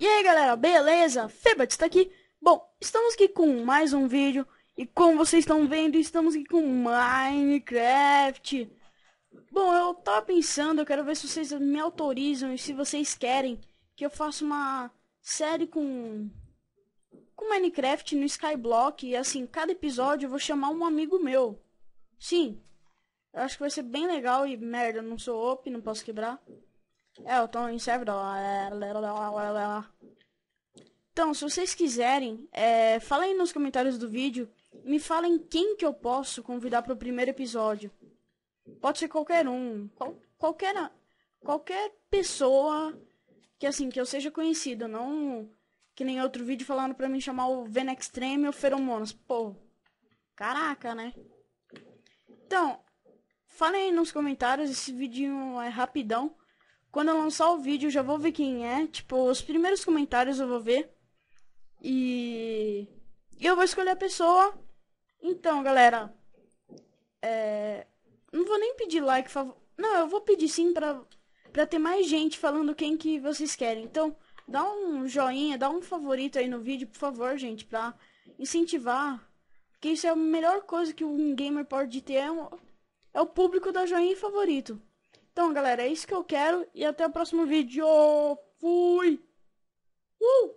E aí galera, beleza? Febat está aqui. Bom, estamos aqui com mais um vídeo e como vocês estão vendo, estamos aqui com Minecraft. Bom, eu tava pensando, eu quero ver se vocês me autorizam e se vocês querem que eu faça uma série com com Minecraft no Skyblock e assim, cada episódio eu vou chamar um amigo meu. Sim. Eu acho que vai ser bem legal e merda, não sou op, não posso quebrar. É, eu tô em servidor. Então, se vocês quiserem, é, falem nos comentários do vídeo. Me falem quem que eu posso convidar para o primeiro episódio. Pode ser qualquer um. Qual, qualquer, qualquer pessoa que assim, que eu seja conhecido. Não que nem outro vídeo falando para mim chamar o Venextreme ou Feromonas. Pô, caraca, né? Então, falem nos comentários. Esse vídeo é rapidão. Quando eu lançar o vídeo, já vou ver quem é. Tipo, os primeiros comentários eu vou ver. E. E eu vou escolher a pessoa. Então, galera. É... Não vou nem pedir like, favor. Não, eu vou pedir sim pra, pra ter mais gente falando quem que vocês querem. Então, dá um joinha, dá um favorito aí no vídeo, por favor, gente, pra incentivar. Porque isso é a melhor coisa que um gamer pode ter. É, um... é o público da joinha favorito. Então, galera, é isso que eu quero. E até o próximo vídeo. Fui! Uh!